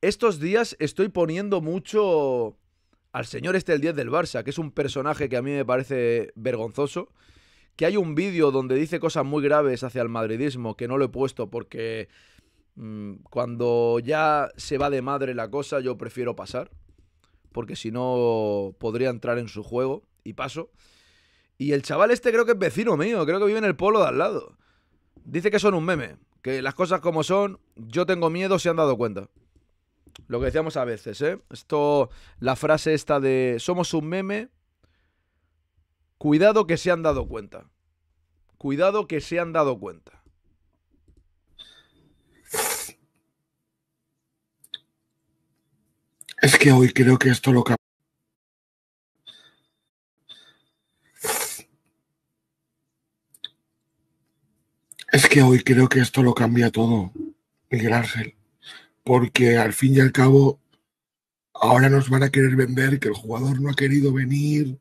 Estos días estoy poniendo mucho al señor este el 10 del Barça, que es un personaje que a mí me parece vergonzoso, que hay un vídeo donde dice cosas muy graves hacia el madridismo, que no lo he puesto porque mm, cuando ya se va de madre la cosa yo prefiero pasar, porque si no podría entrar en su juego y paso. Y el chaval este creo que es vecino mío, creo que vive en el pueblo de al lado. Dice que son un meme, que las cosas como son, yo tengo miedo, se han dado cuenta. Lo que decíamos a veces, ¿eh? Esto, la frase esta de somos un meme, cuidado que se han dado cuenta. Cuidado que se han dado cuenta. Es que hoy creo que esto lo cambia Es que hoy creo que esto lo cambia todo, Miguel Ángel porque al fin y al cabo ahora nos van a querer vender que el jugador no ha querido venir,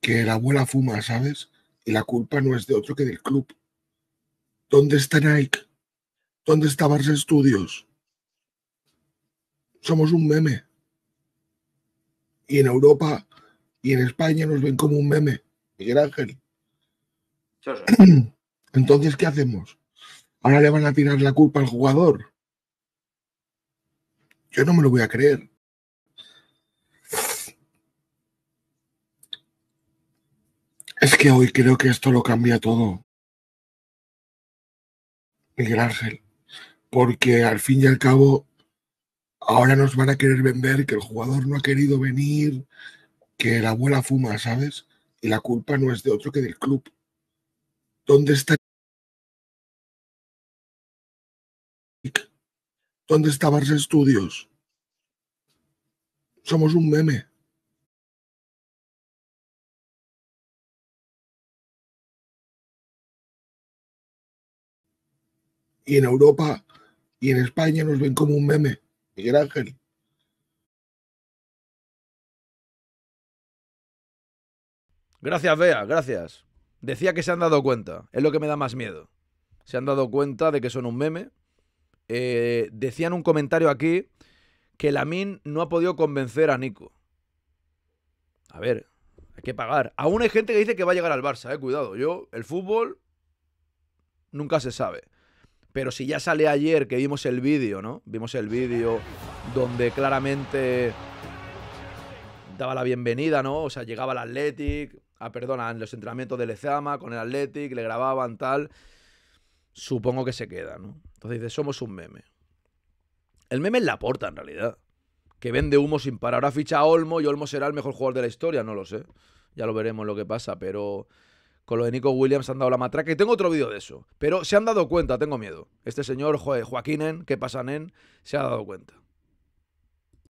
que la abuela fuma, ¿sabes? Y la culpa no es de otro que del club. ¿Dónde está Nike? ¿Dónde está Barça Studios? Somos un meme. Y en Europa y en España nos ven como un meme, Miguel Ángel. Entonces, ¿qué hacemos? Ahora le van a tirar la culpa al jugador. Yo no me lo voy a creer. Es que hoy creo que esto lo cambia todo. Miguel Ángel. Porque al fin y al cabo, ahora nos van a querer vender que el jugador no ha querido venir, que la abuela fuma, ¿sabes? Y la culpa no es de otro que del club. ¿Dónde está ¿Dónde está Estudios? Somos un meme. Y en Europa y en España nos ven como un meme. Miguel Ángel. Gracias, Bea, gracias. Decía que se han dado cuenta. Es lo que me da más miedo. Se han dado cuenta de que son un meme eh, decían un comentario aquí que Lamin no ha podido convencer a Nico. A ver, hay que pagar. Aún hay gente que dice que va a llegar al Barça, eh, cuidado. Yo, el fútbol nunca se sabe. Pero si ya sale ayer que vimos el vídeo, ¿no? Vimos el vídeo donde claramente daba la bienvenida, ¿no? O sea, llegaba al Athletic, ah, perdona, en los entrenamientos del Lezama con el Athletic, le grababan tal supongo que se queda, ¿no? Entonces dice, somos un meme. El meme es la porta, en realidad. Que vende humo sin parar. Ahora ficha a Olmo y Olmo será el mejor jugador de la historia, no lo sé. Ya lo veremos lo que pasa, pero con lo de Nico Williams han dado la matraca. Y tengo otro vídeo de eso. Pero se han dado cuenta, tengo miedo. Este señor, eh, ¿qué pasa, En? se ha dado cuenta.